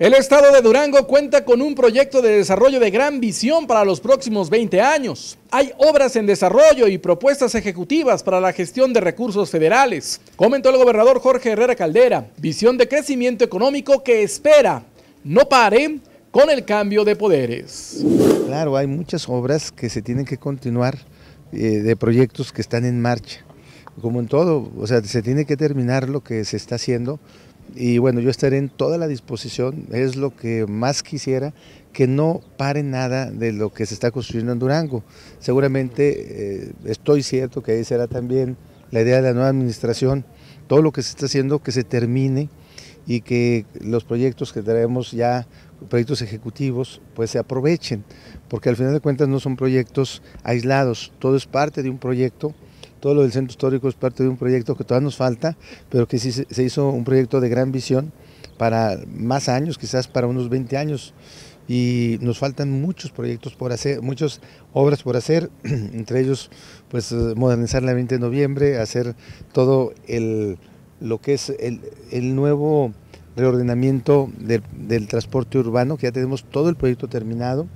El estado de Durango cuenta con un proyecto de desarrollo de gran visión para los próximos 20 años. Hay obras en desarrollo y propuestas ejecutivas para la gestión de recursos federales, comentó el gobernador Jorge Herrera Caldera. Visión de crecimiento económico que espera no pare con el cambio de poderes. Claro, hay muchas obras que se tienen que continuar eh, de proyectos que están en marcha. Como en todo, o sea, se tiene que terminar lo que se está haciendo y bueno, yo estaré en toda la disposición, es lo que más quisiera, que no pare nada de lo que se está construyendo en Durango. Seguramente eh, estoy cierto que ahí será también la idea de la nueva administración, todo lo que se está haciendo que se termine y que los proyectos que traemos ya, proyectos ejecutivos, pues se aprovechen, porque al final de cuentas no son proyectos aislados, todo es parte de un proyecto todo lo del centro histórico es parte de un proyecto que todavía nos falta, pero que sí se hizo un proyecto de gran visión para más años, quizás para unos 20 años. Y nos faltan muchos proyectos por hacer, muchas obras por hacer, entre ellos pues eh, modernizar la 20 de noviembre, hacer todo lo que es el, nuevo reordenamiento del, del transporte urbano, que ya tenemos todo el proyecto terminado.